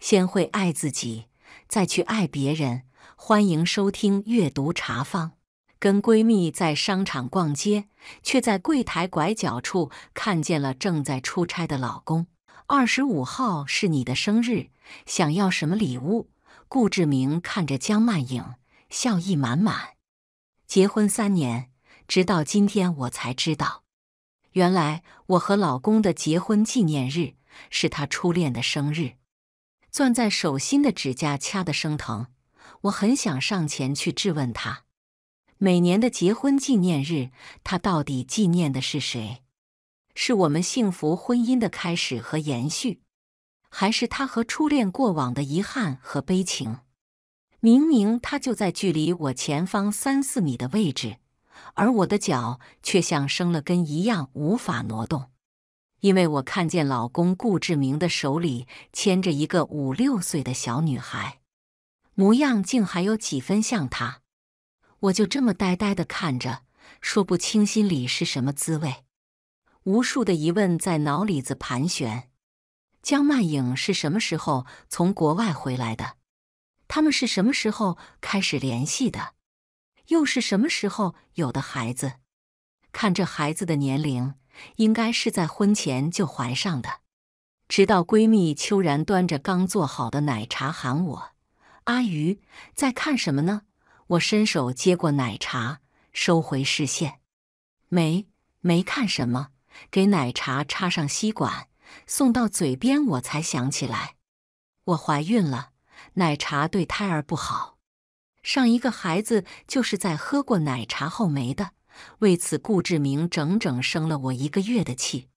先会爱自己，再去爱别人。欢迎收听阅读茶坊。跟闺蜜在商场逛街，却在柜台拐角处看见了正在出差的老公。二十五号是你的生日，想要什么礼物？顾志明看着江曼影，笑意满满。结婚三年，直到今天我才知道，原来我和老公的结婚纪念日是他初恋的生日。攥在手心的指甲掐得生疼，我很想上前去质问他。每年的结婚纪念日，他到底纪念的是谁？是我们幸福婚姻的开始和延续，还是他和初恋过往的遗憾和悲情？明明他就在距离我前方三四米的位置，而我的脚却像生了根一样无法挪动。因为我看见老公顾志明的手里牵着一个五六岁的小女孩，模样竟还有几分像他，我就这么呆呆的看着，说不清心里是什么滋味，无数的疑问在脑里子盘旋：江曼影是什么时候从国外回来的？他们是什么时候开始联系的？又是什么时候有的孩子？看这孩子的年龄。应该是在婚前就怀上的。直到闺蜜秋然端着刚做好的奶茶喊我：“阿鱼，在看什么呢？”我伸手接过奶茶，收回视线，没没看什么。给奶茶插上吸管，送到嘴边，我才想起来，我怀孕了，奶茶对胎儿不好。上一个孩子就是在喝过奶茶后没的。为此，顾志明整整生了我一个月的气。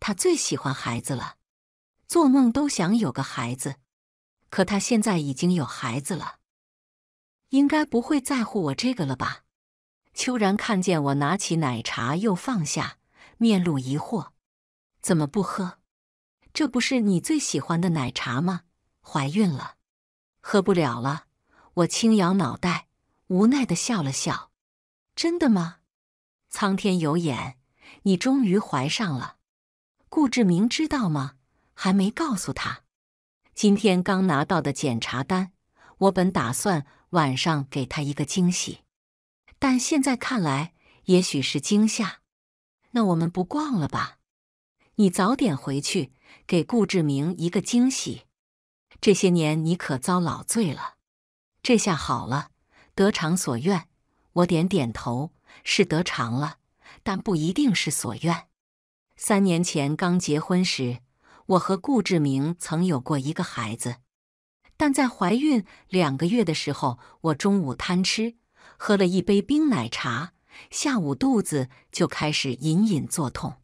他最喜欢孩子了，做梦都想有个孩子。可他现在已经有孩子了，应该不会在乎我这个了吧？秋然看见我拿起奶茶又放下，面露疑惑：“怎么不喝？这不是你最喜欢的奶茶吗？”怀孕了，喝不了了。我轻摇脑袋，无奈地笑了笑：“真的吗？”苍天有眼，你终于怀上了。顾志明知道吗？还没告诉他。今天刚拿到的检查单，我本打算晚上给他一个惊喜，但现在看来，也许是惊吓。那我们不逛了吧？你早点回去，给顾志明一个惊喜。这些年你可遭老罪了，这下好了，得偿所愿。我点点头。是得偿了，但不一定是所愿。三年前刚结婚时，我和顾志明曾有过一个孩子，但在怀孕两个月的时候，我中午贪吃，喝了一杯冰奶茶，下午肚子就开始隐隐作痛。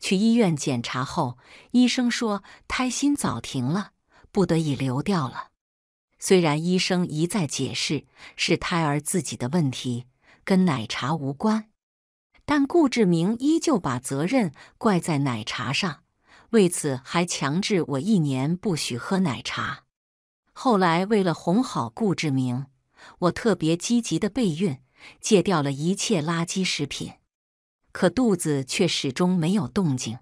去医院检查后，医生说胎心早停了，不得已流掉了。虽然医生一再解释是胎儿自己的问题。跟奶茶无关，但顾志明依旧把责任怪在奶茶上，为此还强制我一年不许喝奶茶。后来为了哄好顾志明，我特别积极的备孕，戒掉了一切垃圾食品，可肚子却始终没有动静。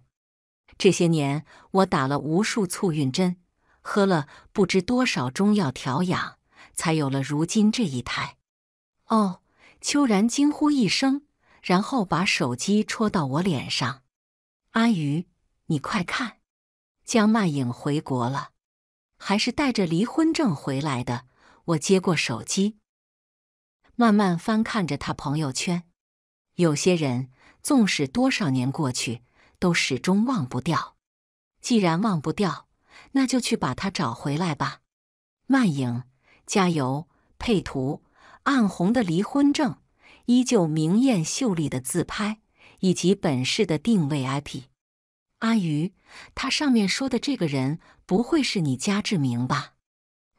这些年我打了无数促孕针，喝了不知多少中药调养，才有了如今这一胎。哦。秋然惊呼一声，然后把手机戳到我脸上：“阿鱼，你快看，江曼影回国了，还是带着离婚证回来的。”我接过手机，慢慢翻看着他朋友圈。有些人，纵使多少年过去，都始终忘不掉。既然忘不掉，那就去把他找回来吧。曼影，加油！配图。暗红的离婚证，依旧明艳秀丽的自拍，以及本市的定位 IP。阿鱼，他上面说的这个人不会是你家志明吧？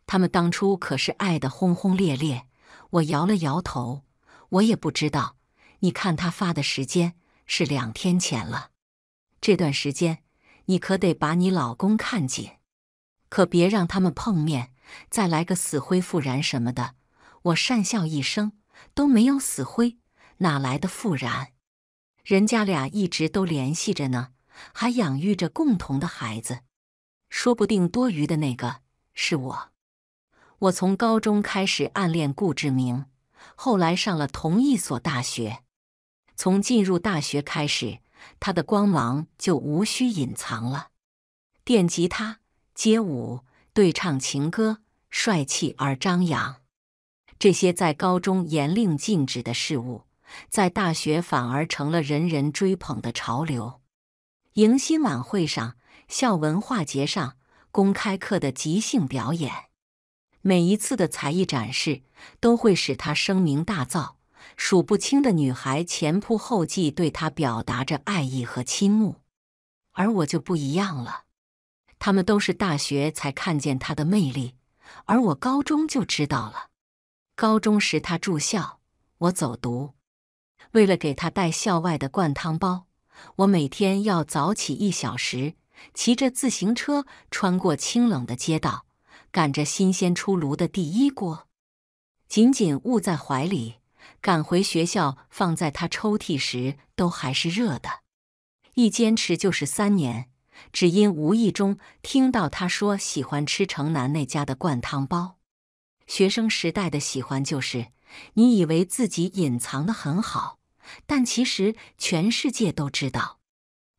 他们当初可是爱得轰轰烈烈。我摇了摇头，我也不知道。你看他发的时间是两天前了，这段时间你可得把你老公看紧，可别让他们碰面，再来个死灰复燃什么的。我讪笑一声，都没有死灰，哪来的复燃？人家俩一直都联系着呢，还养育着共同的孩子，说不定多余的那个是我。我从高中开始暗恋顾志明，后来上了同一所大学。从进入大学开始，他的光芒就无需隐藏了：电吉他、街舞、对唱情歌，帅气而张扬。这些在高中严令禁止的事物，在大学反而成了人人追捧的潮流。迎新晚会上、校文化节上、公开课的即兴表演，每一次的才艺展示都会使他声名大噪。数不清的女孩前仆后继对他表达着爱意和倾慕，而我就不一样了。他们都是大学才看见他的魅力，而我高中就知道了。高中时，他住校，我走读。为了给他带校外的灌汤包，我每天要早起一小时，骑着自行车穿过清冷的街道，赶着新鲜出炉的第一锅，紧紧捂在怀里，赶回学校放在他抽屉时都还是热的。一坚持就是三年，只因无意中听到他说喜欢吃城南那家的灌汤包。学生时代的喜欢就是，你以为自己隐藏的很好，但其实全世界都知道。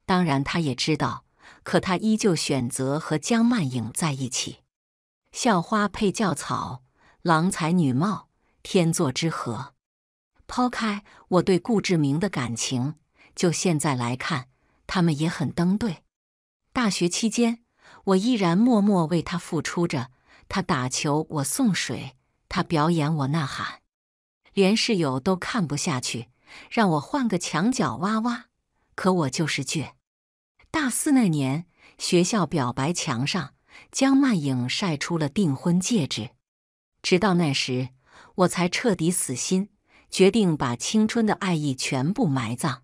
当然，他也知道，可他依旧选择和江曼影在一起。校花配校草，郎才女貌，天作之合。抛开我对顾志明的感情，就现在来看，他们也很登对。大学期间，我依然默默为他付出着。他打球，我送水；他表演，我呐喊。连室友都看不下去，让我换个墙角挖挖。可我就是倔。大四那年，学校表白墙上，江曼影晒出了订婚戒指。直到那时，我才彻底死心，决定把青春的爱意全部埋葬。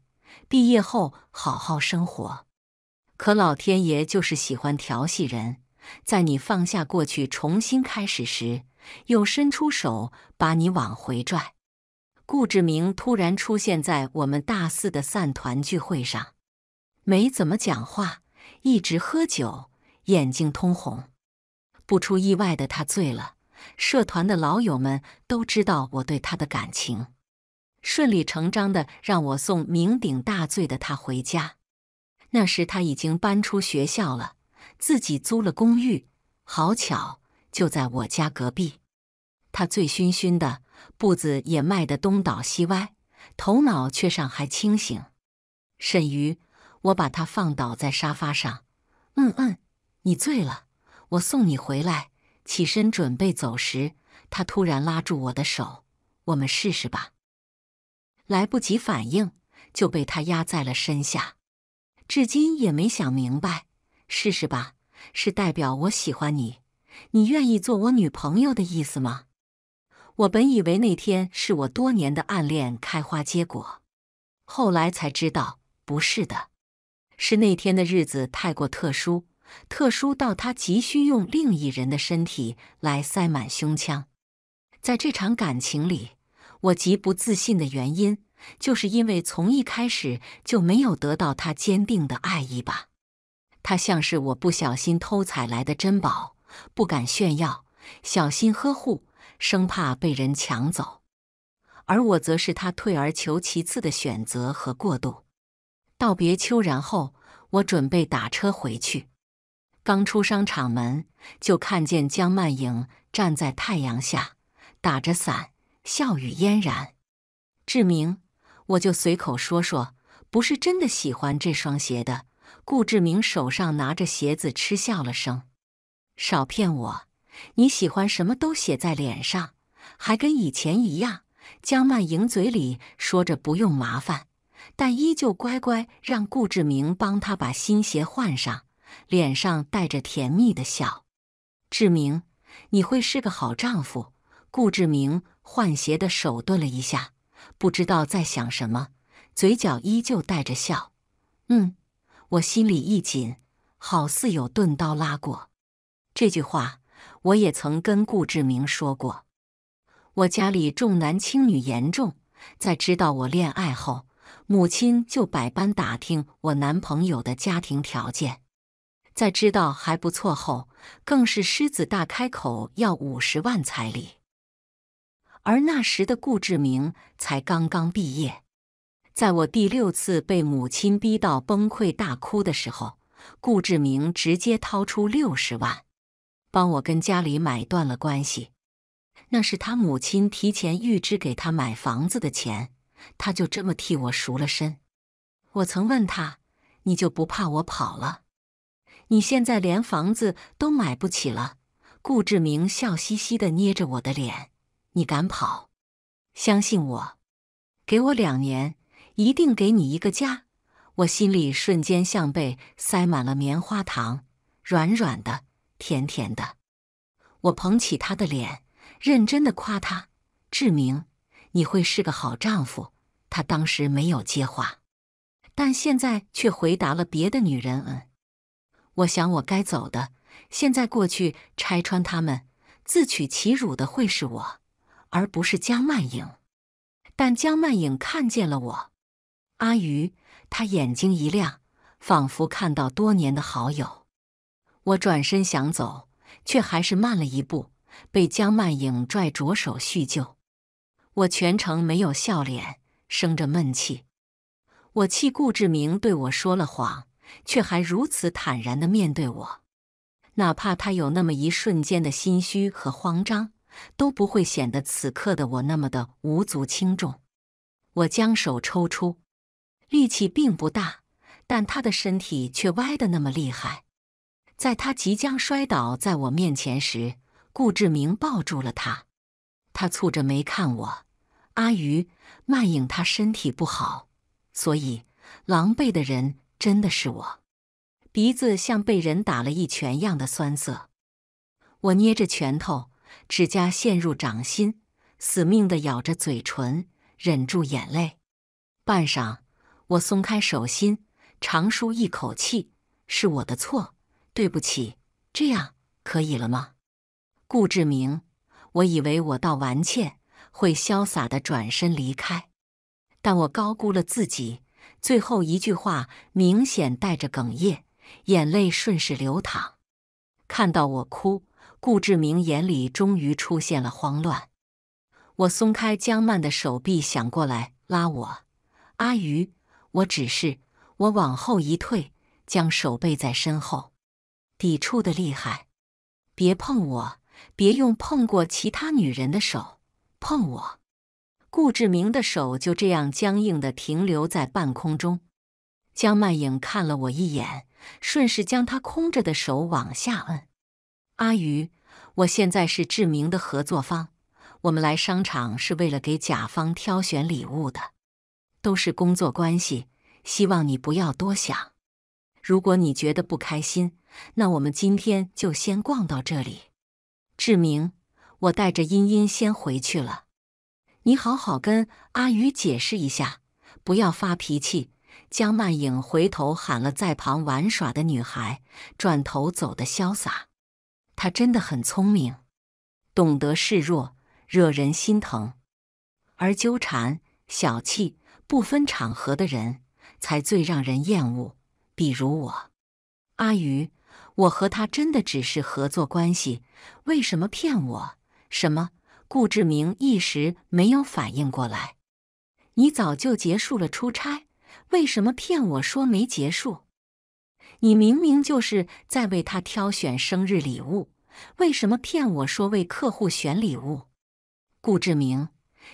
毕业后，好好生活。可老天爷就是喜欢调戏人。在你放下过去、重新开始时，又伸出手把你往回拽。顾志明突然出现在我们大四的散团聚会上，没怎么讲话，一直喝酒，眼睛通红。不出意外的，他醉了。社团的老友们都知道我对他的感情，顺理成章的让我送酩酊大醉的他回家。那时他已经搬出学校了。自己租了公寓，好巧，就在我家隔壁。他醉醺醺的，步子也迈得东倒西歪，头脑却上还清醒。沈瑜，我把他放倒在沙发上。嗯嗯，你醉了，我送你回来。起身准备走时，他突然拉住我的手，我们试试吧。来不及反应，就被他压在了身下。至今也没想明白。试试吧，是代表我喜欢你，你愿意做我女朋友的意思吗？我本以为那天是我多年的暗恋开花结果，后来才知道不是的，是那天的日子太过特殊，特殊到他急需用另一人的身体来塞满胸腔。在这场感情里，我极不自信的原因，就是因为从一开始就没有得到他坚定的爱意吧。它像是我不小心偷采来的珍宝，不敢炫耀，小心呵护，生怕被人抢走。而我则是他退而求其次的选择和过渡。道别秋，然后我准备打车回去。刚出商场门，就看见江曼影站在太阳下，打着伞，笑语嫣然。志明，我就随口说说，不是真的喜欢这双鞋的。顾志明手上拿着鞋子，嗤笑了声：“少骗我，你喜欢什么都写在脸上，还跟以前一样。”江曼莹嘴里说着不用麻烦，但依旧乖乖让顾志明帮她把新鞋换上，脸上带着甜蜜的笑。“志明，你会是个好丈夫。”顾志明换鞋的手顿了一下，不知道在想什么，嘴角依旧带着笑。“嗯。”我心里一紧，好似有钝刀拉过。这句话我也曾跟顾志明说过。我家里重男轻女严重，在知道我恋爱后，母亲就百般打听我男朋友的家庭条件。在知道还不错后，更是狮子大开口要五十万彩礼。而那时的顾志明才刚刚毕业。在我第六次被母亲逼到崩溃大哭的时候，顾志明直接掏出六十万，帮我跟家里买断了关系。那是他母亲提前预支给他买房子的钱，他就这么替我赎了身。我曾问他：“你就不怕我跑了？”你现在连房子都买不起了。顾志明笑嘻嘻地捏着我的脸：“你敢跑？相信我，给我两年。”一定给你一个家，我心里瞬间像被塞满了棉花糖，软软的，甜甜的。我捧起他的脸，认真的夸他：“志明，你会是个好丈夫。”他当时没有接话，但现在却回答了别的女人：“嗯。”我想我该走的，现在过去拆穿他们，自取其辱的会是我，而不是江曼影。但江曼影看见了我。阿鱼，他眼睛一亮，仿佛看到多年的好友。我转身想走，却还是慢了一步，被江曼影拽着手叙旧。我全程没有笑脸，生着闷气。我气顾志明对我说了谎，却还如此坦然的面对我。哪怕他有那么一瞬间的心虚和慌张，都不会显得此刻的我那么的无足轻重。我将手抽出。力气并不大，但他的身体却歪得那么厉害。在他即将摔倒在我面前时，顾志明抱住了他。他蹙着眉看我：“阿鱼，曼影，他身体不好，所以狼狈的人真的是我。”鼻子像被人打了一拳样的酸涩。我捏着拳头，指甲陷入掌心，死命的咬着嘴唇，忍住眼泪。半晌。我松开手心，长舒一口气，是我的错，对不起。这样可以了吗？顾志明，我以为我道完歉会潇洒的转身离开，但我高估了自己。最后一句话明显带着哽咽，眼泪顺势流淌。看到我哭，顾志明眼里终于出现了慌乱。我松开江曼的手臂，想过来拉我，阿鱼。我只是，我往后一退，将手背在身后，抵触的厉害。别碰我，别用碰过其他女人的手碰我。顾志明的手就这样僵硬的停留在半空中。江曼影看了我一眼，顺势将他空着的手往下摁。阿鱼，我现在是志明的合作方，我们来商场是为了给甲方挑选礼物的。都是工作关系，希望你不要多想。如果你觉得不开心，那我们今天就先逛到这里。志明，我带着茵茵先回去了，你好好跟阿宇解释一下，不要发脾气。江曼影回头喊了在旁玩耍的女孩，转头走得潇洒。她真的很聪明，懂得示弱，惹人心疼；而纠缠、小气。不分场合的人才最让人厌恶，比如我，阿鱼，我和他真的只是合作关系，为什么骗我？什么？顾志明一时没有反应过来。你早就结束了出差，为什么骗我说没结束？你明明就是在为他挑选生日礼物，为什么骗我说为客户选礼物？顾志明。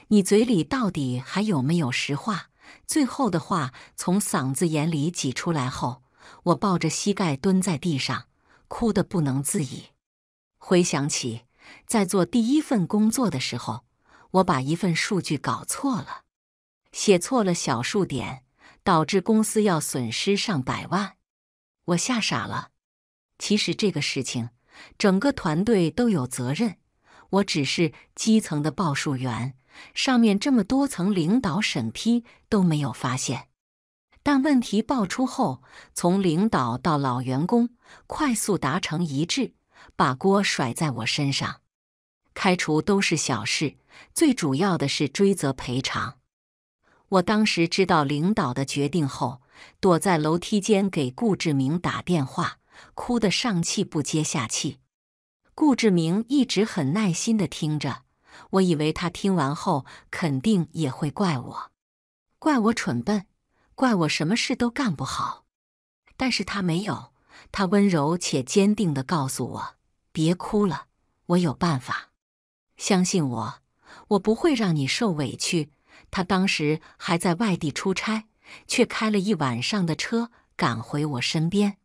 你嘴里到底还有没有实话？最后的话从嗓子眼里挤出来后，我抱着膝盖蹲在地上，哭得不能自已。回想起在做第一份工作的时候，我把一份数据搞错了，写错了小数点，导致公司要损失上百万，我吓傻了。其实这个事情整个团队都有责任，我只是基层的报数员。上面这么多层领导审批都没有发现，但问题爆出后，从领导到老员工快速达成一致，把锅甩在我身上，开除都是小事，最主要的是追责赔偿。我当时知道领导的决定后，躲在楼梯间给顾志明打电话，哭得上气不接下气。顾志明一直很耐心的听着。我以为他听完后肯定也会怪我，怪我蠢笨，怪我什么事都干不好。但是他没有，他温柔且坚定地告诉我：“别哭了，我有办法，相信我，我不会让你受委屈。”他当时还在外地出差，却开了一晚上的车赶回我身边。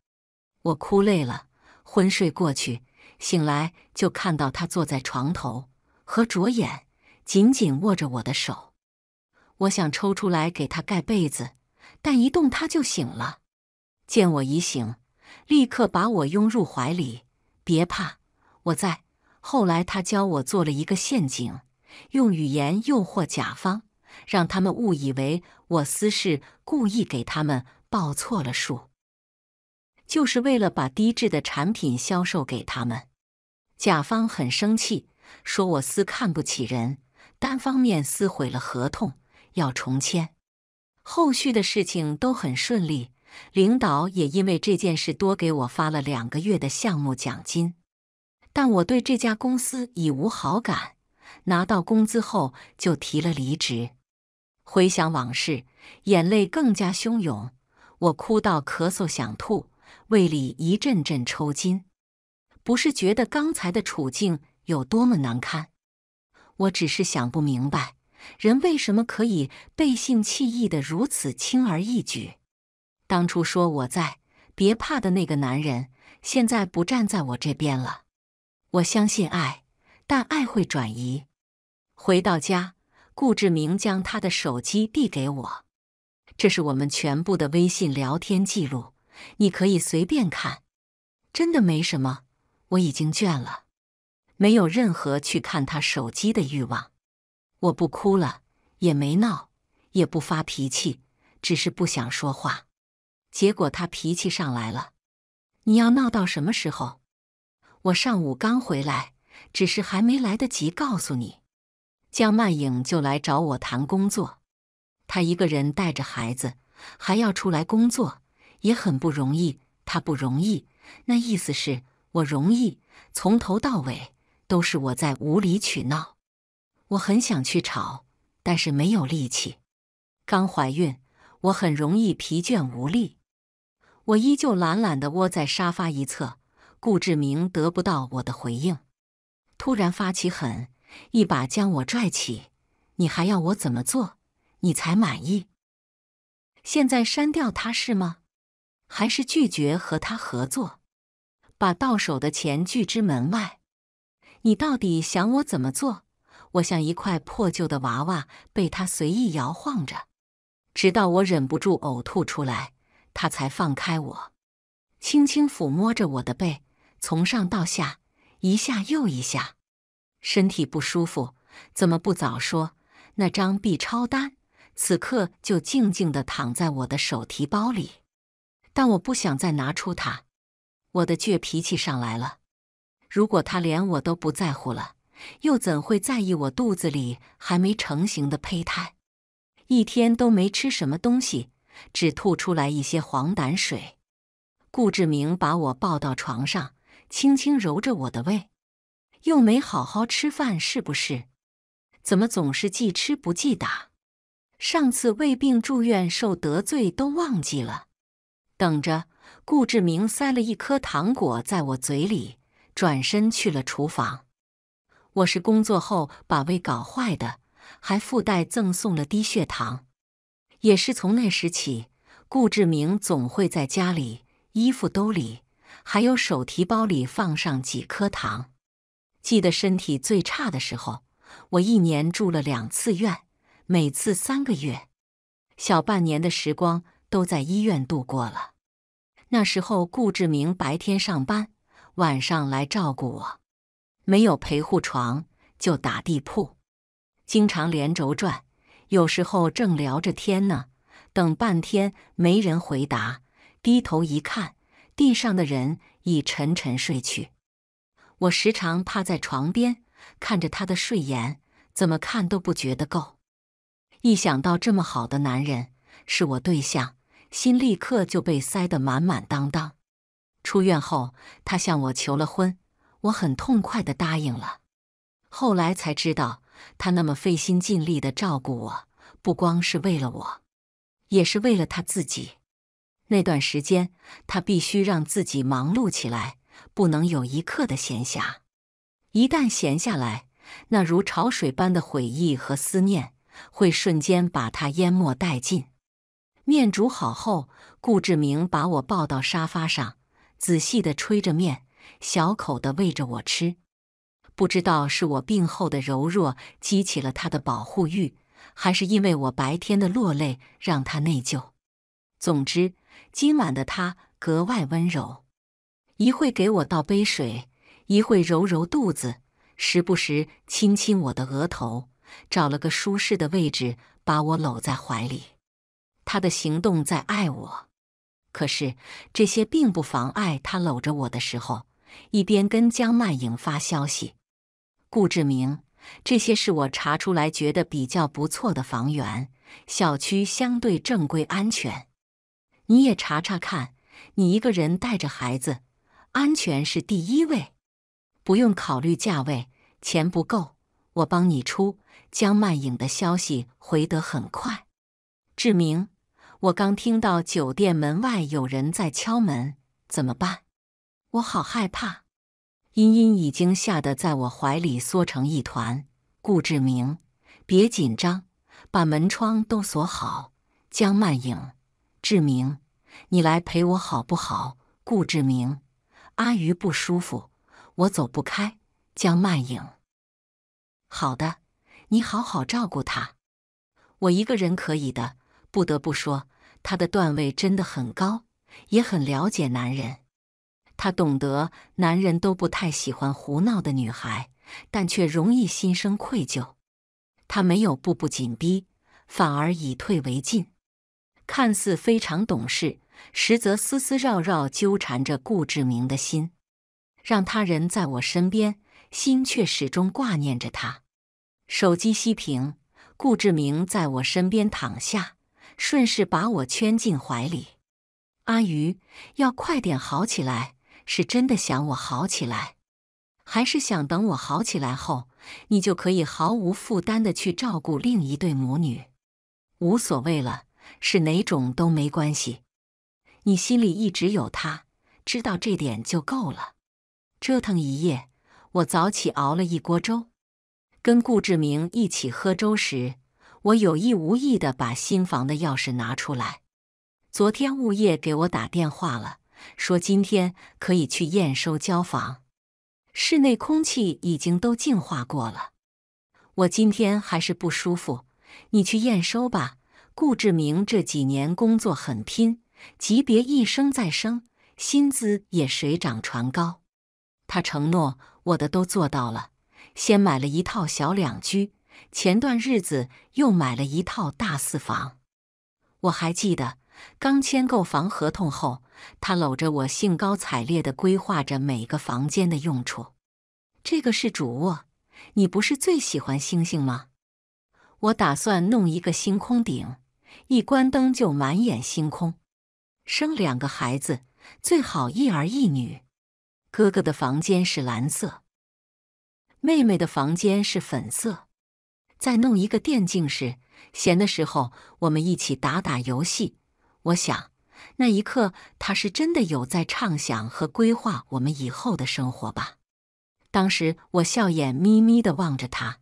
我哭累了，昏睡过去，醒来就看到他坐在床头。和着眼紧紧握着我的手，我想抽出来给他盖被子，但一动他就醒了。见我一醒，立刻把我拥入怀里：“别怕，我在。”后来他教我做了一个陷阱，用语言诱惑甲方，让他们误以为我私事，故意给他们报错了数，就是为了把低质的产品销售给他们。甲方很生气。说我撕看不起人，单方面撕毁了合同，要重签。后续的事情都很顺利，领导也因为这件事多给我发了两个月的项目奖金。但我对这家公司已无好感，拿到工资后就提了离职。回想往事，眼泪更加汹涌，我哭到咳嗽想吐，胃里一阵阵抽筋。不是觉得刚才的处境。有多么难堪！我只是想不明白，人为什么可以背信弃义的如此轻而易举？当初说我在别怕的那个男人，现在不站在我这边了。我相信爱，但爱会转移。回到家，顾志明将他的手机递给我，这是我们全部的微信聊天记录，你可以随便看。真的没什么，我已经倦了。没有任何去看他手机的欲望，我不哭了，也没闹，也不发脾气，只是不想说话。结果他脾气上来了，你要闹到什么时候？我上午刚回来，只是还没来得及告诉你，江曼影就来找我谈工作。她一个人带着孩子，还要出来工作，也很不容易。她不容易，那意思是，我容易，从头到尾。都是我在无理取闹，我很想去吵，但是没有力气。刚怀孕，我很容易疲倦无力。我依旧懒懒的窝在沙发一侧，顾志明得不到我的回应，突然发起狠，一把将我拽起。你还要我怎么做，你才满意？现在删掉他是吗？还是拒绝和他合作，把到手的钱拒之门外？你到底想我怎么做？我像一块破旧的娃娃，被他随意摇晃着，直到我忍不住呕吐出来，他才放开我，轻轻抚摸着我的背，从上到下，一下又一下。身体不舒服，怎么不早说？那张 B 超单，此刻就静静地躺在我的手提包里，但我不想再拿出它。我的倔脾气上来了。如果他连我都不在乎了，又怎会在意我肚子里还没成型的胚胎？一天都没吃什么东西，只吐出来一些黄胆水。顾志明把我抱到床上，轻轻揉着我的胃，又没好好吃饭，是不是？怎么总是记吃不记打？上次胃病住院受得罪都忘记了。等着，顾志明塞了一颗糖果在我嘴里。转身去了厨房。我是工作后把胃搞坏的，还附带赠送了低血糖。也是从那时起，顾志明总会在家里、衣服兜里，还有手提包里放上几颗糖。记得身体最差的时候，我一年住了两次院，每次三个月，小半年的时光都在医院度过了。那时候，顾志明白天上班。晚上来照顾我，没有陪护床，就打地铺，经常连轴转。有时候正聊着天呢，等半天没人回答，低头一看，地上的人已沉沉睡去。我时常趴在床边，看着他的睡颜，怎么看都不觉得够。一想到这么好的男人是我对象，心立刻就被塞得满满当当。出院后，他向我求了婚，我很痛快地答应了。后来才知道，他那么费心尽力地照顾我，不光是为了我，也是为了他自己。那段时间，他必须让自己忙碌起来，不能有一刻的闲暇。一旦闲下来，那如潮水般的悔意和思念会瞬间把他淹没殆尽。面煮好后，顾志明把我抱到沙发上。仔细的吹着面，小口的喂着我吃。不知道是我病后的柔弱激起了他的保护欲，还是因为我白天的落泪让他内疚。总之，今晚的他格外温柔。一会给我倒杯水，一会揉揉肚子，时不时亲亲我的额头，找了个舒适的位置把我搂在怀里。他的行动在爱我。可是这些并不妨碍他搂着我的时候，一边跟江曼影发消息。顾志明，这些是我查出来觉得比较不错的房源，小区相对正规安全，你也查查看。你一个人带着孩子，安全是第一位，不用考虑价位，钱不够我帮你出。江曼影的消息回得很快，志明。我刚听到酒店门外有人在敲门，怎么办？我好害怕！茵茵已经吓得在我怀里缩成一团。顾志明，别紧张，把门窗都锁好。江曼影，志明，你来陪我好不好？顾志明，阿鱼不舒服，我走不开。江曼影，好的，你好好照顾他，我一个人可以的。不得不说，她的段位真的很高，也很了解男人。她懂得男人都不太喜欢胡闹的女孩，但却容易心生愧疚。她没有步步紧逼，反而以退为进，看似非常懂事，实则丝丝绕绕纠缠着顾志明的心。让他人在我身边，心却始终挂念着他。手机熄屏，顾志明在我身边躺下。顺势把我圈进怀里，阿鱼，要快点好起来，是真的想我好起来，还是想等我好起来后，你就可以毫无负担的去照顾另一对母女？无所谓了，是哪种都没关系。你心里一直有他，知道这点就够了。折腾一夜，我早起熬了一锅粥，跟顾志明一起喝粥时。我有意无意的把新房的钥匙拿出来。昨天物业给我打电话了，说今天可以去验收交房。室内空气已经都净化过了。我今天还是不舒服，你去验收吧。顾志明这几年工作很拼，级别一升再升，薪资也水涨船高。他承诺我的都做到了，先买了一套小两居。前段日子又买了一套大四房，我还记得刚签购房合同后，他搂着我兴高采烈地规划着每个房间的用处。这个是主卧，你不是最喜欢星星吗？我打算弄一个星空顶，一关灯就满眼星空。生两个孩子，最好一儿一女。哥哥的房间是蓝色，妹妹的房间是粉色。在弄一个电竞室，闲的时候我们一起打打游戏。我想，那一刻他是真的有在畅想和规划我们以后的生活吧。当时我笑眼眯眯的望着他，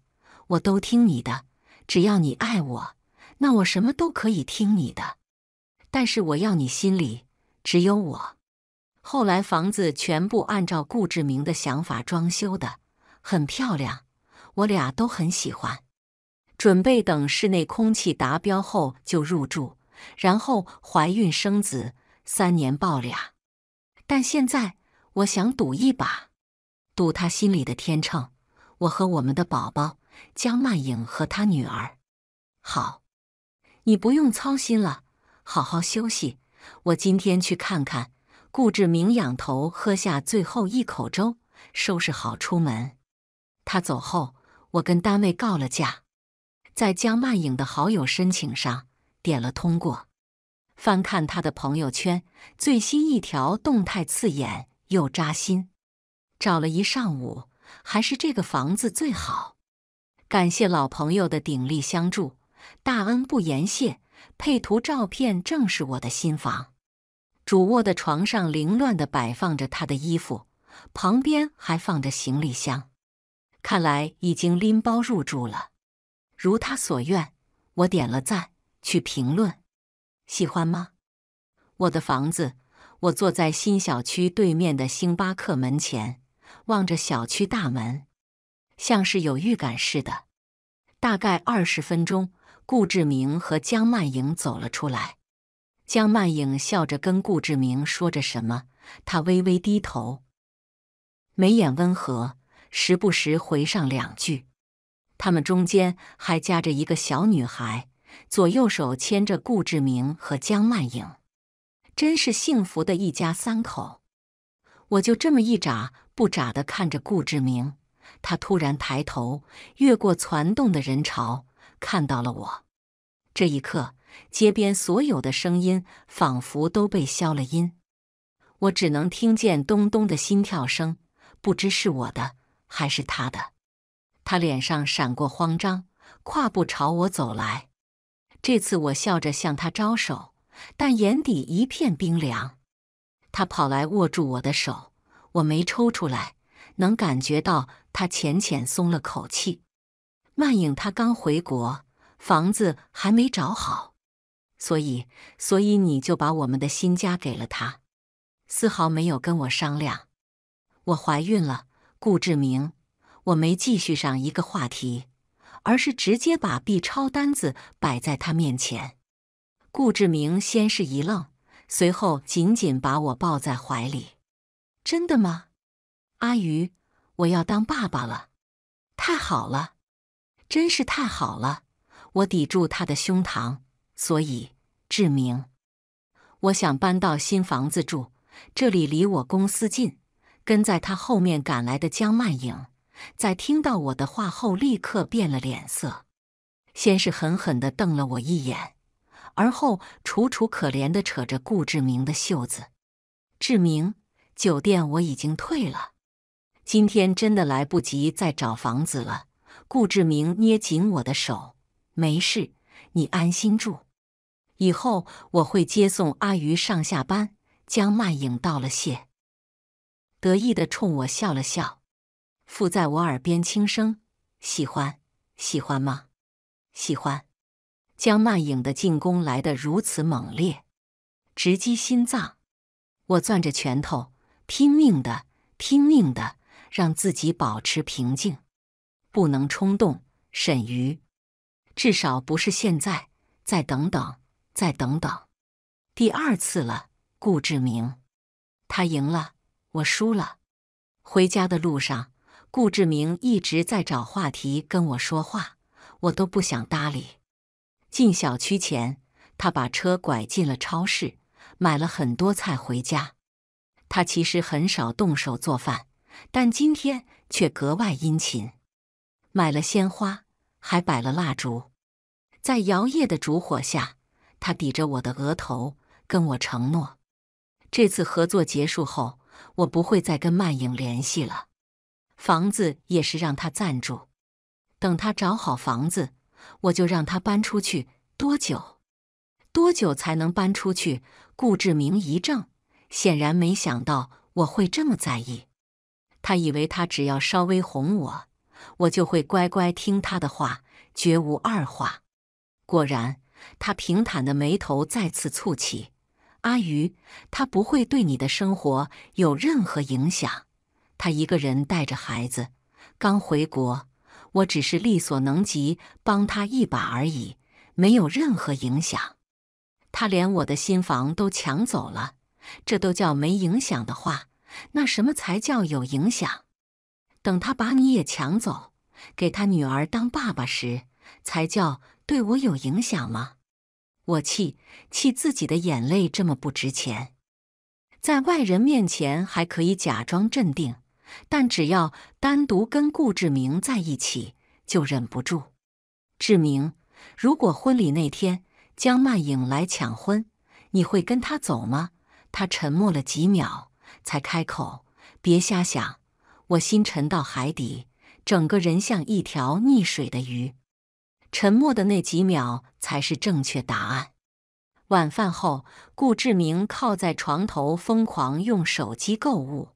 我都听你的，只要你爱我，那我什么都可以听你的。但是我要你心里只有我。后来房子全部按照顾志明的想法装修的，很漂亮，我俩都很喜欢。准备等室内空气达标后就入住，然后怀孕生子，三年抱俩。但现在我想赌一把，赌他心里的天秤，我和我们的宝宝江曼影和他女儿。好，你不用操心了，好好休息。我今天去看看顾志明，仰头喝下最后一口粥，收拾好出门。他走后，我跟单位告了假。在江曼影的好友申请上点了通过，翻看她的朋友圈，最新一条动态刺眼又扎心。找了一上午，还是这个房子最好。感谢老朋友的鼎力相助，大恩不言谢。配图照片正是我的新房，主卧的床上凌乱的摆放着他的衣服，旁边还放着行李箱，看来已经拎包入住了。如他所愿，我点了赞，去评论，喜欢吗？我的房子，我坐在新小区对面的星巴克门前，望着小区大门，像是有预感似的。大概二十分钟，顾志明和江曼影走了出来。江曼影笑着跟顾志明说着什么，他微微低头，眉眼温和，时不时回上两句。他们中间还夹着一个小女孩，左右手牵着顾志明和江曼影，真是幸福的一家三口。我就这么一眨不眨的看着顾志明，他突然抬头，越过攒动的人潮，看到了我。这一刻，街边所有的声音仿佛都被消了音，我只能听见咚咚的心跳声，不知是我的还是他的。他脸上闪过慌张，跨步朝我走来。这次我笑着向他招手，但眼底一片冰凉。他跑来握住我的手，我没抽出来，能感觉到他浅浅松了口气。曼影，他刚回国，房子还没找好，所以，所以你就把我们的新家给了他，丝毫没有跟我商量。我怀孕了，顾志明。我没继续上一个话题，而是直接把 B 超单子摆在他面前。顾志明先是一愣，随后紧紧把我抱在怀里。“真的吗，阿鱼？我要当爸爸了，太好了，真是太好了！”我抵住他的胸膛。所以，志明，我想搬到新房子住，这里离我公司近。跟在他后面赶来的江曼影。在听到我的话后，立刻变了脸色，先是狠狠地瞪了我一眼，而后楚楚可怜地扯着顾志明的袖子：“志明，酒店我已经退了，今天真的来不及再找房子了。”顾志明捏紧我的手：“没事，你安心住，以后我会接送阿鱼上下班。”江曼影道了谢，得意地冲我笑了笑。附在我耳边轻声：“喜欢，喜欢吗？喜欢。”江曼影的进攻来得如此猛烈，直击心脏。我攥着拳头，拼命的，拼命的，让自己保持平静，不能冲动。沈瑜，至少不是现在。再等等，再等等。第二次了，顾志明，他赢了，我输了。回家的路上。顾志明一直在找话题跟我说话，我都不想搭理。进小区前，他把车拐进了超市，买了很多菜回家。他其实很少动手做饭，但今天却格外殷勤。买了鲜花，还摆了蜡烛。在摇曳的烛火下，他抵着我的额头，跟我承诺：这次合作结束后，我不会再跟曼影联系了。房子也是让他暂住，等他找好房子，我就让他搬出去。多久？多久才能搬出去？顾志明一怔，显然没想到我会这么在意。他以为他只要稍微哄我，我就会乖乖听他的话，绝无二话。果然，他平坦的眉头再次蹙起。阿鱼，他不会对你的生活有任何影响。他一个人带着孩子刚回国，我只是力所能及帮他一把而已，没有任何影响。他连我的新房都抢走了，这都叫没影响的话，那什么才叫有影响？等他把你也抢走，给他女儿当爸爸时，才叫对我有影响吗？我气气自己的眼泪这么不值钱，在外人面前还可以假装镇定。但只要单独跟顾志明在一起，就忍不住。志明，如果婚礼那天江曼影来抢婚，你会跟他走吗？他沉默了几秒，才开口：“别瞎想，我心沉到海底，整个人像一条溺水的鱼。”沉默的那几秒才是正确答案。晚饭后，顾志明靠在床头，疯狂用手机购物。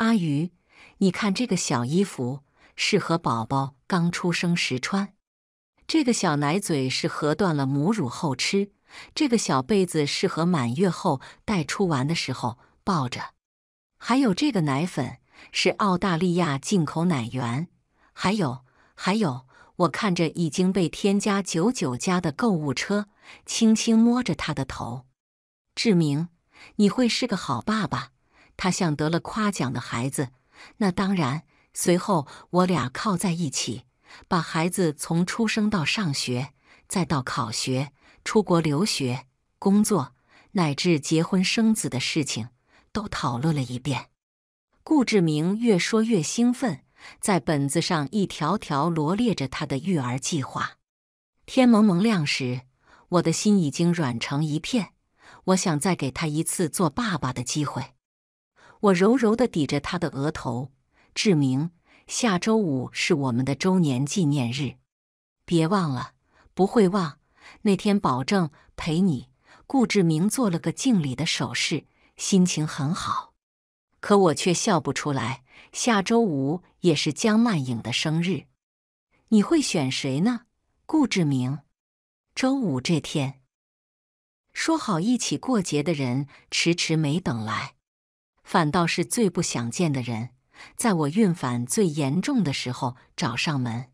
阿鱼，你看这个小衣服适合宝宝刚出生时穿，这个小奶嘴是喝断了母乳后吃，这个小被子适合满月后带出玩的时候抱着，还有这个奶粉是澳大利亚进口奶源，还有还有，我看着已经被添加九九加的购物车，轻轻摸着他的头，志明，你会是个好爸爸。他像得了夸奖的孩子，那当然。随后，我俩靠在一起，把孩子从出生到上学，再到考学、出国留学、工作，乃至结婚生子的事情，都讨论了一遍。顾志明越说越兴奋，在本子上一条条罗列着他的育儿计划。天蒙蒙亮时，我的心已经软成一片。我想再给他一次做爸爸的机会。我柔柔的抵着他的额头，志明，下周五是我们的周年纪念日，别忘了，不会忘。那天保证陪你。顾志明做了个敬礼的手势，心情很好，可我却笑不出来。下周五也是江曼影的生日，你会选谁呢？顾志明，周五这天，说好一起过节的人迟迟没等来。反倒是最不想见的人，在我孕反最严重的时候找上门。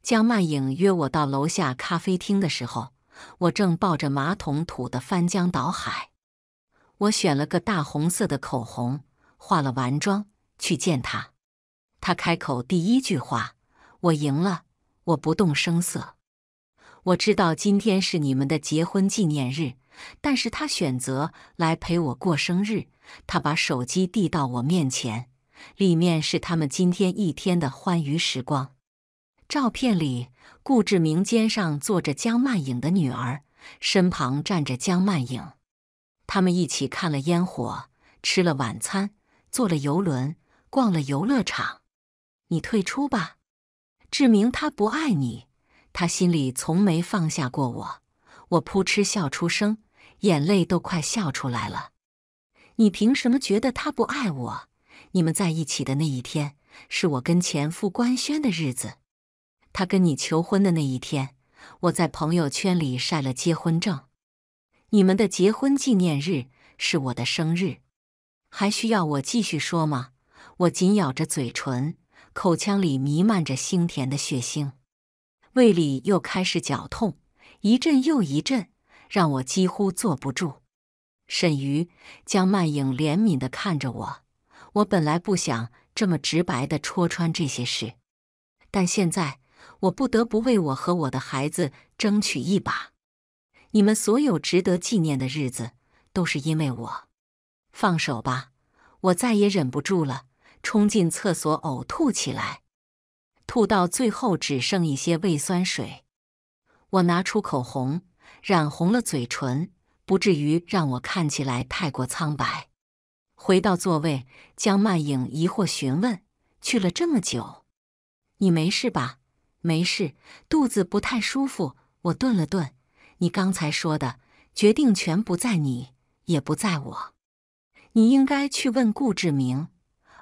江曼影约我到楼下咖啡厅的时候，我正抱着马桶吐得翻江倒海。我选了个大红色的口红，化了完妆去见他。他开口第一句话：“我赢了。”我不动声色。我知道今天是你们的结婚纪念日，但是他选择来陪我过生日。他把手机递到我面前，里面是他们今天一天的欢愉时光。照片里，顾志明肩上坐着江曼影的女儿，身旁站着江曼影。他们一起看了烟火，吃了晚餐，坐了游轮，逛了游乐场。你退出吧，志明，他不爱你，他心里从没放下过我。我扑哧笑出声，眼泪都快笑出来了。你凭什么觉得他不爱我？你们在一起的那一天，是我跟前夫官宣的日子；他跟你求婚的那一天，我在朋友圈里晒了结婚证；你们的结婚纪念日是我的生日。还需要我继续说吗？我紧咬着嘴唇，口腔里弥漫着腥甜的血腥，胃里又开始绞痛，一阵又一阵，让我几乎坐不住。沈瑜、江曼影怜悯地看着我。我本来不想这么直白地戳穿这些事，但现在我不得不为我和我的孩子争取一把。你们所有值得纪念的日子，都是因为我。放手吧，我再也忍不住了，冲进厕所呕吐起来，吐到最后只剩一些胃酸水。我拿出口红，染红了嘴唇。不至于让我看起来太过苍白。回到座位，江曼影疑惑询问：“去了这么久，你没事吧？”“没事，肚子不太舒服。”我顿了顿，“你刚才说的决定权不在你，也不在我，你应该去问顾志明，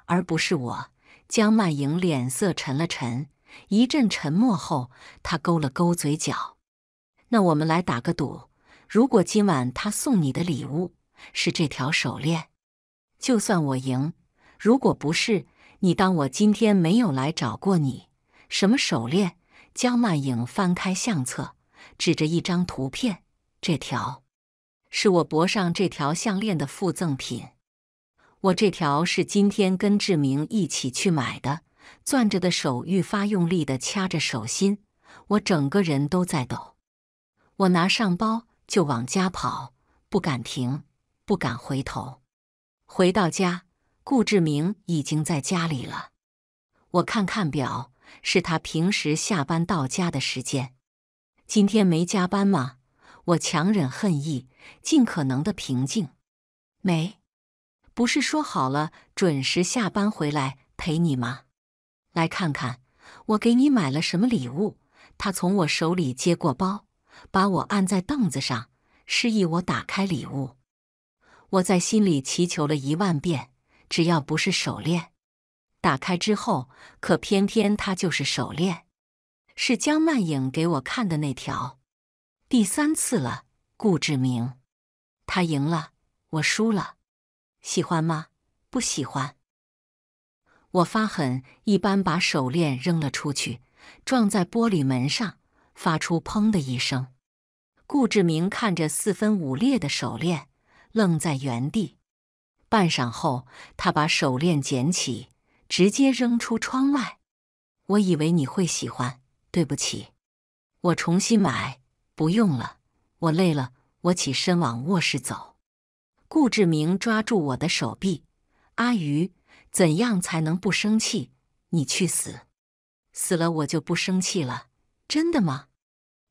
而不是我。”江曼影脸色沉了沉，一阵沉默后，她勾了勾嘴角：“那我们来打个赌。”如果今晚他送你的礼物是这条手链，就算我赢。如果不是，你当我今天没有来找过你？什么手链？江曼影翻开相册，指着一张图片：“这条，是我脖上这条项链的附赠品。我这条是今天跟志明一起去买的。”攥着的手愈发用力地掐着手心，我整个人都在抖。我拿上包。就往家跑，不敢停，不敢回头。回到家，顾志明已经在家里了。我看看表，是他平时下班到家的时间。今天没加班吗？我强忍恨意，尽可能的平静。没，不是说好了准时下班回来陪你吗？来看看，我给你买了什么礼物。他从我手里接过包。把我按在凳子上，示意我打开礼物。我在心里祈求了一万遍，只要不是手链。打开之后，可偏偏它就是手链，是江曼影给我看的那条。第三次了，顾志明，他赢了，我输了。喜欢吗？不喜欢。我发狠一般把手链扔了出去，撞在玻璃门上。发出“砰”的一声，顾志明看着四分五裂的手链，愣在原地。半晌后，他把手链捡起，直接扔出窗外。我以为你会喜欢，对不起，我重新买。不用了，我累了。我起身往卧室走。顾志明抓住我的手臂：“阿鱼，怎样才能不生气？你去死，死了我就不生气了，真的吗？”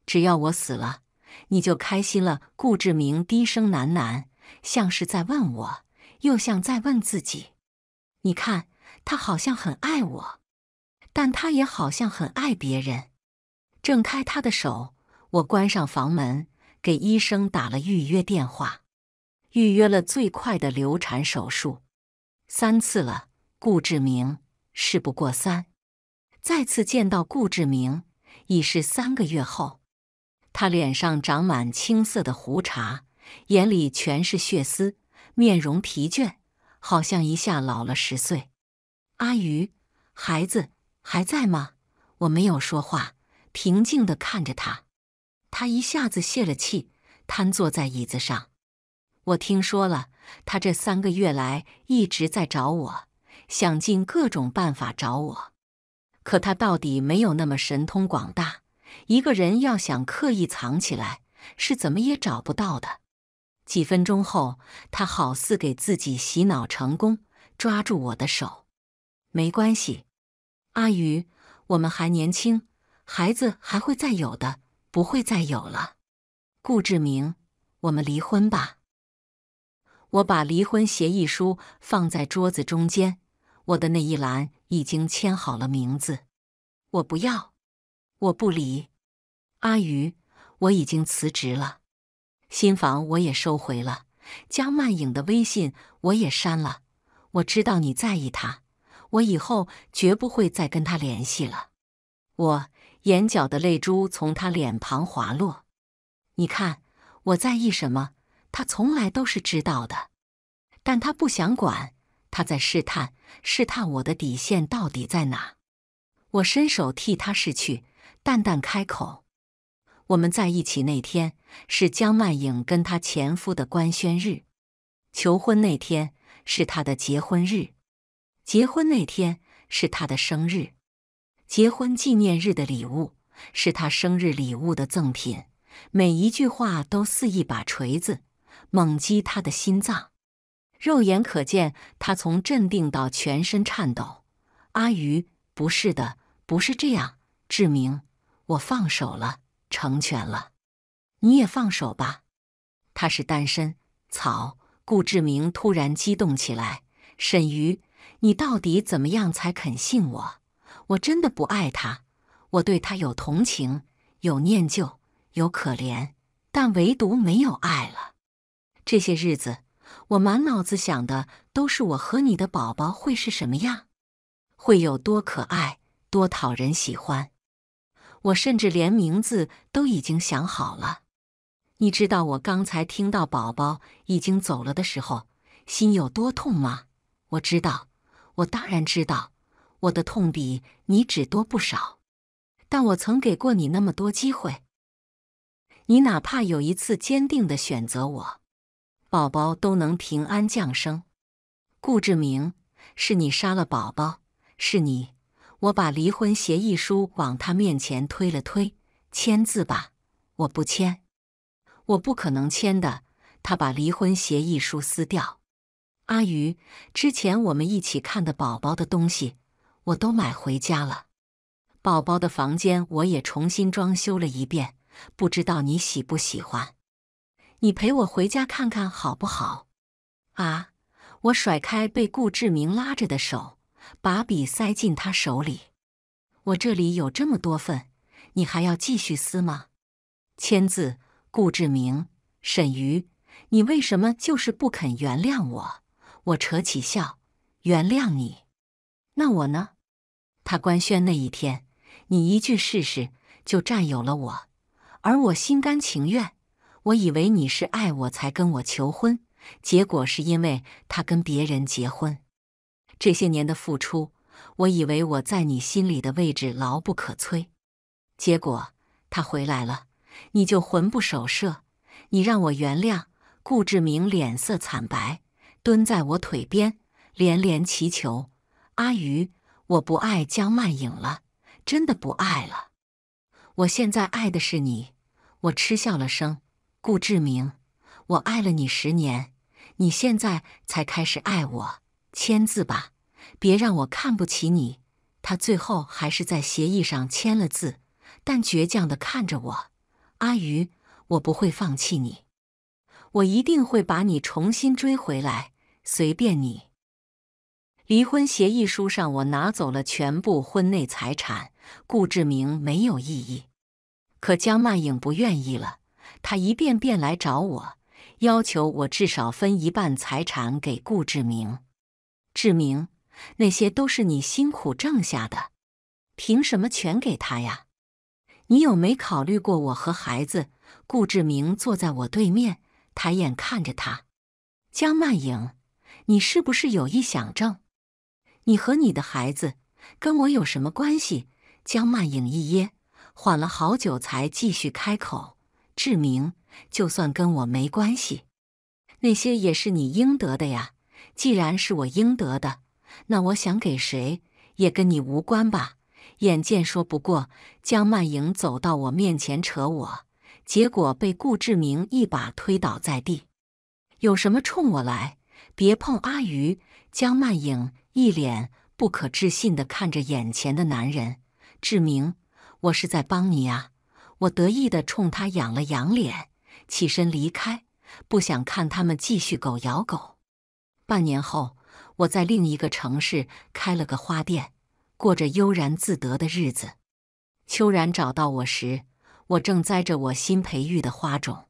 只要我死了，你就开心了。”顾志明低声喃喃，像是在问我，又像在问自己。“你看，他好像很爱我，但他也好像很爱别人。”挣开他的手，我关上房门，给医生打了预约电话，预约了最快的流产手术。三次了，顾志明，事不过三。再次见到顾志明，已是三个月后。他脸上长满青色的胡茬，眼里全是血丝，面容疲倦，好像一下老了十岁。阿鱼，孩子还在吗？我没有说话，平静的看着他。他一下子泄了气，瘫坐在椅子上。我听说了，他这三个月来一直在找我，想尽各种办法找我，可他到底没有那么神通广大。一个人要想刻意藏起来，是怎么也找不到的。几分钟后，他好似给自己洗脑成功，抓住我的手。没关系，阿雨，我们还年轻，孩子还会再有的，不会再有了。顾志明，我们离婚吧。我把离婚协议书放在桌子中间，我的那一栏已经签好了名字。我不要。我不离。阿鱼，我已经辞职了，新房我也收回了，江曼影的微信我也删了。我知道你在意他，我以后绝不会再跟他联系了。我眼角的泪珠从他脸庞滑落，你看我在意什么？他从来都是知道的，但他不想管，他在试探，试探我的底线到底在哪。我伸手替他拭去。淡淡开口：“我们在一起那天是江曼影跟她前夫的官宣日，求婚那天是她的结婚日，结婚那天是她的生日，结婚纪念日的礼物是她生日礼物的赠品。”每一句话都似一把锤子，猛击他的心脏。肉眼可见，他从镇定到全身颤抖。“阿鱼，不是的，不是这样，志明。”我放手了，成全了，你也放手吧。他是单身草。顾志明突然激动起来：“沈瑜，你到底怎么样才肯信我？我真的不爱他，我对他有同情，有念旧，有可怜，但唯独没有爱了。这些日子，我满脑子想的都是我和你的宝宝会是什么样，会有多可爱，多讨人喜欢。”我甚至连名字都已经想好了。你知道我刚才听到宝宝已经走了的时候，心有多痛吗？我知道，我当然知道，我的痛比你只多不少。但我曾给过你那么多机会，你哪怕有一次坚定的选择我，宝宝都能平安降生。顾志明，是你杀了宝宝，是你。我把离婚协议书往他面前推了推，签字吧，我不签，我不可能签的。他把离婚协议书撕掉。阿鱼，之前我们一起看的宝宝的东西，我都买回家了。宝宝的房间我也重新装修了一遍，不知道你喜不喜欢。你陪我回家看看好不好？啊！我甩开被顾志明拉着的手。把笔塞进他手里，我这里有这么多份，你还要继续撕吗？签字，顾志明，沈瑜，你为什么就是不肯原谅我？我扯起笑，原谅你？那我呢？他官宣那一天，你一句试试就占有了我，而我心甘情愿。我以为你是爱我才跟我求婚，结果是因为他跟别人结婚。这些年的付出，我以为我在你心里的位置牢不可摧，结果他回来了，你就魂不守舍。你让我原谅顾志明，脸色惨白，蹲在我腿边连连祈求：“阿鱼，我不爱江曼影了，真的不爱了。我现在爱的是你。”我嗤笑了声，顾志明，我爱了你十年，你现在才开始爱我。签字吧，别让我看不起你。他最后还是在协议上签了字，但倔强地看着我。阿鱼，我不会放弃你，我一定会把你重新追回来。随便你。离婚协议书上，我拿走了全部婚内财产。顾志明没有异议，可江曼影不愿意了。他一遍遍来找我，要求我至少分一半财产给顾志明。志明，那些都是你辛苦挣下的，凭什么全给他呀？你有没考虑过我和孩子？顾志明坐在我对面，抬眼看着他。江曼影，你是不是有臆想症？你和你的孩子跟我有什么关系？江曼影一噎，缓了好久才继续开口：“志明，就算跟我没关系，那些也是你应得的呀。”既然是我应得的，那我想给谁也跟你无关吧。眼见说不过江曼影，走到我面前扯我，结果被顾志明一把推倒在地。有什么冲我来，别碰阿鱼！江曼影一脸不可置信地看着眼前的男人，志明，我是在帮你啊！我得意地冲他仰了仰脸，起身离开，不想看他们继续狗咬狗。半年后，我在另一个城市开了个花店，过着悠然自得的日子。秋然找到我时，我正栽着我新培育的花种。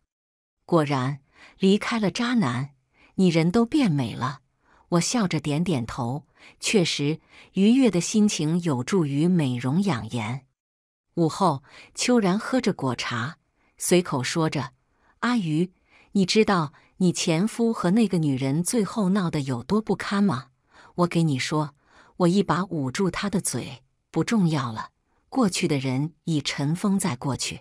果然，离开了渣男，你人都变美了。我笑着点点头，确实，愉悦的心情有助于美容养颜。午后，秋然喝着果茶，随口说着：“阿鱼，你知道？”你前夫和那个女人最后闹得有多不堪吗？我给你说，我一把捂住他的嘴，不重要了，过去的人已尘封在过去，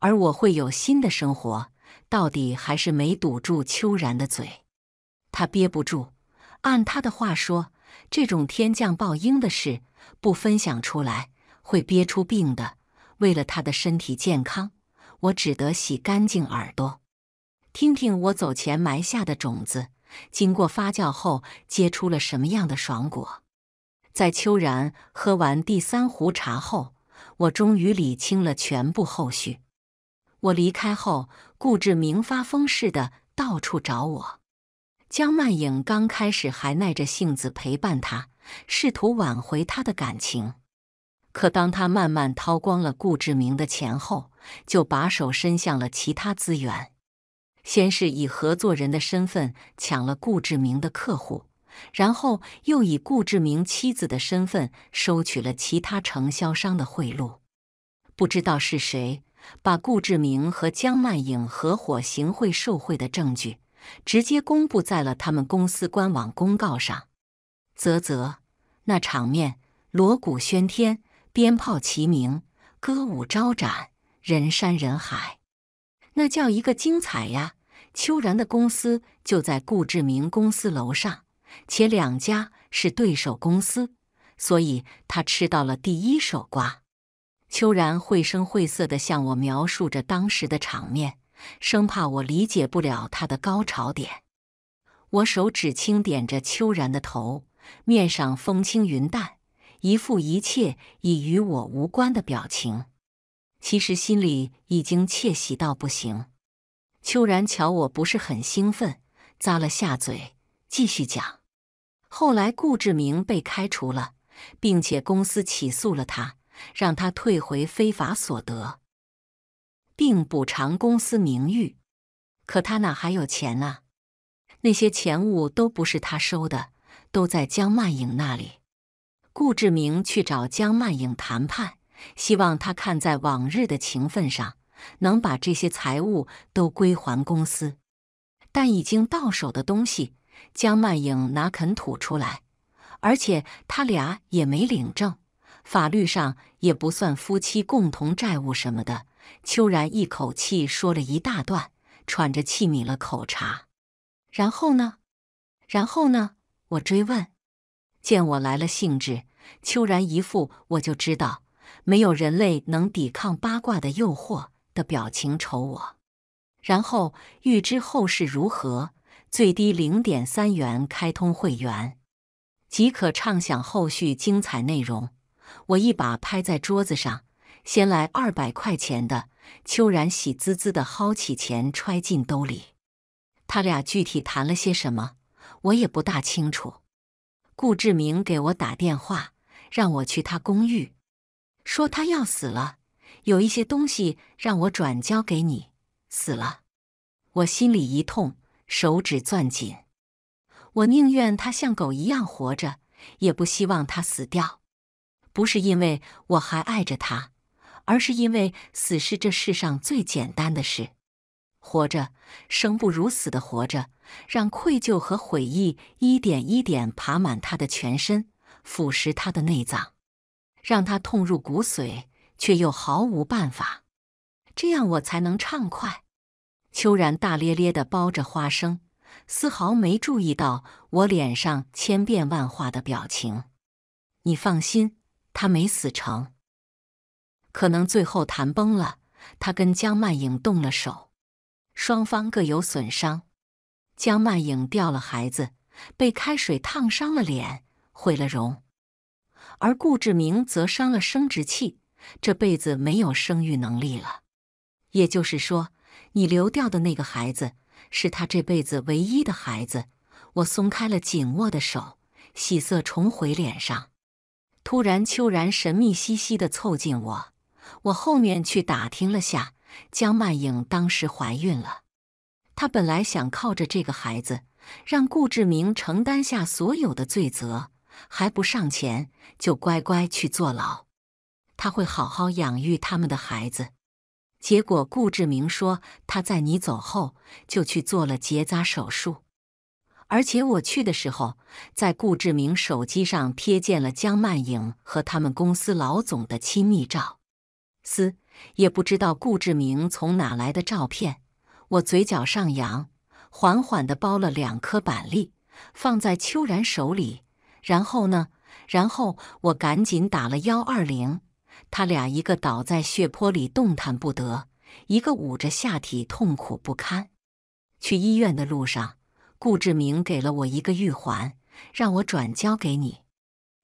而我会有新的生活。到底还是没堵住秋然的嘴，他憋不住。按他的话说，这种天降报应的事不分享出来会憋出病的。为了他的身体健康，我只得洗干净耳朵。听听我走前埋下的种子，经过发酵后结出了什么样的爽果？在秋然喝完第三壶茶后，我终于理清了全部后续。我离开后，顾志明发疯似的到处找我。江曼影刚开始还耐着性子陪伴他，试图挽回他的感情。可当他慢慢掏光了顾志明的钱后，就把手伸向了其他资源。先是以合作人的身份抢了顾志明的客户，然后又以顾志明妻子的身份收取了其他承销商的贿赂。不知道是谁把顾志明和江曼影合伙行贿受贿的证据，直接公布在了他们公司官网公告上。啧啧，那场面锣鼓喧天，鞭炮齐鸣，歌舞招展，人山人海。那叫一个精彩呀！秋然的公司就在顾志明公司楼上，且两家是对手公司，所以他吃到了第一手瓜。秋然绘声绘色地向我描述着当时的场面，生怕我理解不了他的高潮点。我手指轻点着秋然的头，面上风轻云淡，一副一切已与我无关的表情。其实心里已经窃喜到不行。秋然瞧我不是很兴奋，咂了下嘴，继续讲。后来顾志明被开除了，并且公司起诉了他，让他退回非法所得，并补偿公司名誉。可他哪还有钱啊？那些钱物都不是他收的，都在江曼影那里。顾志明去找江曼影谈判。希望他看在往日的情分上，能把这些财物都归还公司。但已经到手的东西，江曼影哪肯吐出来？而且他俩也没领证，法律上也不算夫妻共同债务什么的。秋然一口气说了一大段，喘着气抿了口茶。然后呢？然后呢？我追问。见我来了兴致，秋然一副我就知道。没有人类能抵抗八卦的诱惑的表情，瞅我。然后预知后事如何，最低零点三元开通会员，即可畅享后续精彩内容。我一把拍在桌子上，先来二百块钱的。秋然喜滋滋的薅起钱，揣进兜里。他俩具体谈了些什么，我也不大清楚。顾志明给我打电话，让我去他公寓。说他要死了，有一些东西让我转交给你。死了，我心里一痛，手指攥紧。我宁愿他像狗一样活着，也不希望他死掉。不是因为我还爱着他，而是因为死是这世上最简单的事。活着，生不如死的活着，让愧疚和悔意一点一点爬满他的全身，腐蚀他的内脏。让他痛入骨髓，却又毫无办法。这样我才能畅快。秋然大咧咧的剥着花生，丝毫没注意到我脸上千变万化的表情。你放心，他没死成，可能最后谈崩了。他跟江曼影动了手，双方各有损伤。江曼影掉了孩子，被开水烫伤了脸，毁了容。而顾志明则伤了生殖器，这辈子没有生育能力了。也就是说，你流掉的那个孩子是他这辈子唯一的孩子。我松开了紧握的手，喜色重回脸上。突然，秋然神秘兮兮地凑近我。我后面去打听了下，江曼影当时怀孕了。她本来想靠着这个孩子，让顾志明承担下所有的罪责。还不上前，就乖乖去坐牢。他会好好养育他们的孩子。结果顾志明说，他在你走后就去做了结扎手术，而且我去的时候，在顾志明手机上瞥见了江曼影和他们公司老总的亲密照。嘶，也不知道顾志明从哪来的照片。我嘴角上扬，缓缓地剥了两颗板栗，放在秋然手里。然后呢？然后我赶紧打了幺二零，他俩一个倒在血泊里动弹不得，一个捂着下体痛苦不堪。去医院的路上，顾志明给了我一个玉环，让我转交给你。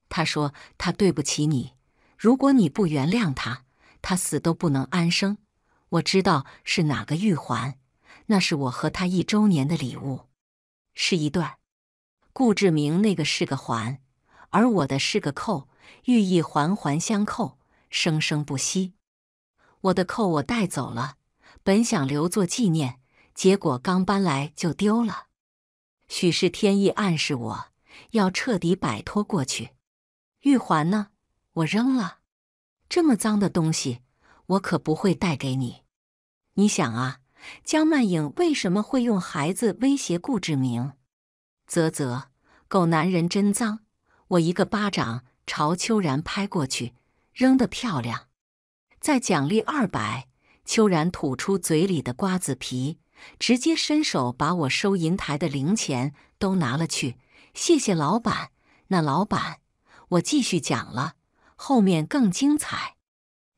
他说他对不起你，如果你不原谅他，他死都不能安生。我知道是哪个玉环，那是我和他一周年的礼物，是一段。顾志明，那个是个环，而我的是个扣，寓意环环相扣，生生不息。我的扣我带走了，本想留作纪念，结果刚搬来就丢了。许是天意暗示我，要彻底摆脱过去。玉环呢，我扔了，这么脏的东西，我可不会带给你。你想啊，江曼影为什么会用孩子威胁顾志明？啧啧，狗男人真脏！我一个巴掌朝秋然拍过去，扔得漂亮。再奖励二百。秋然吐出嘴里的瓜子皮，直接伸手把我收银台的零钱都拿了去。谢谢老板。那老板，我继续讲了，后面更精彩。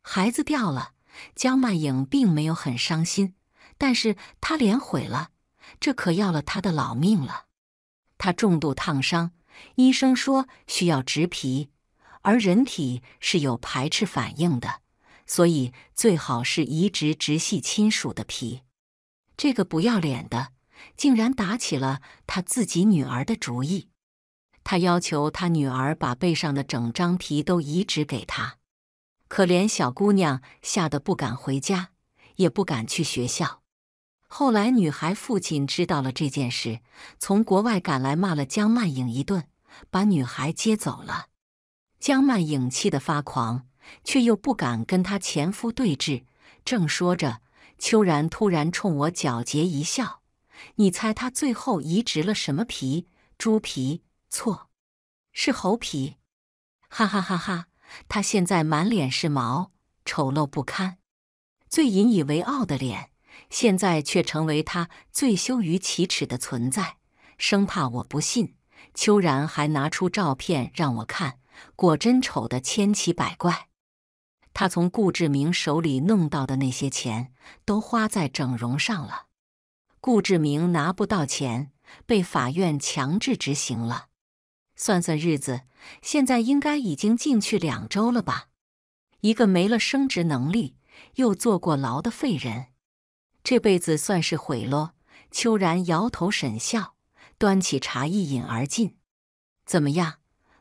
孩子掉了，江曼影并没有很伤心，但是他脸毁了，这可要了他的老命了。他重度烫伤，医生说需要植皮，而人体是有排斥反应的，所以最好是移植直系亲属的皮。这个不要脸的，竟然打起了他自己女儿的主意。他要求他女儿把背上的整张皮都移植给他。可怜小姑娘吓得不敢回家，也不敢去学校。后来，女孩父亲知道了这件事，从国外赶来，骂了江曼影一顿，把女孩接走了。江曼影气得发狂，却又不敢跟她前夫对峙。正说着，秋然突然冲我皎洁一笑：“你猜他最后移植了什么皮？猪皮？错，是猴皮！哈哈哈哈！他现在满脸是毛，丑陋不堪，最引以为傲的脸。”现在却成为他最羞于启齿的存在，生怕我不信。秋然还拿出照片让我看，果真丑的千奇百怪。他从顾志明手里弄到的那些钱，都花在整容上了。顾志明拿不到钱，被法院强制执行了。算算日子，现在应该已经进去两周了吧？一个没了生殖能力又坐过牢的废人。这辈子算是毁了。秋然摇头沈笑，端起茶一饮而尽。怎么样，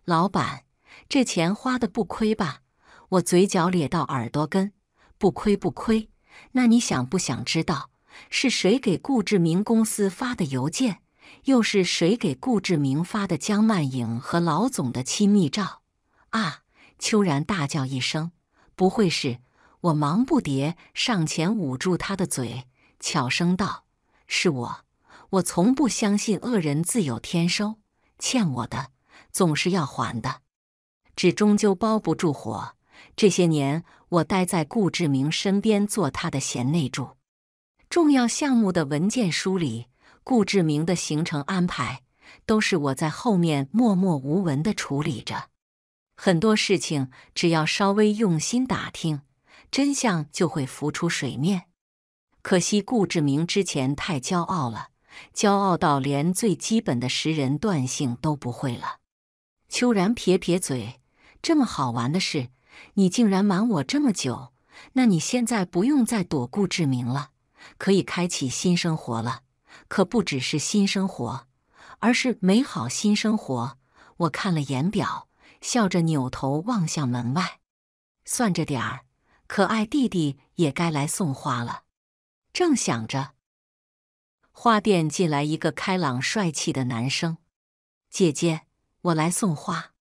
老板，这钱花的不亏吧？我嘴角咧到耳朵根，不亏不亏。那你想不想知道是谁给顾志明公司发的邮件，又是谁给顾志明发的江曼影和老总的亲密照？啊！秋然大叫一声，不会是我？忙不迭上前捂住他的嘴。巧声道：“是我，我从不相信恶人自有天收，欠我的总是要还的。纸终究包不住火。这些年，我待在顾志明身边，做他的贤内助。重要项目的文件梳理，顾志明的行程安排，都是我在后面默默无闻的处理着。很多事情，只要稍微用心打听，真相就会浮出水面。”可惜顾志明之前太骄傲了，骄傲到连最基本的识人断性都不会了。秋然撇撇嘴：“这么好玩的事，你竟然瞒我这么久？那你现在不用再躲顾志明了，可以开启新生活了。可不只是新生活，而是美好新生活。”我看了眼表，笑着扭头望向门外，算着点儿，可爱弟弟也该来送花了。正想着，花店进来一个开朗帅气的男生。姐姐，我来送花。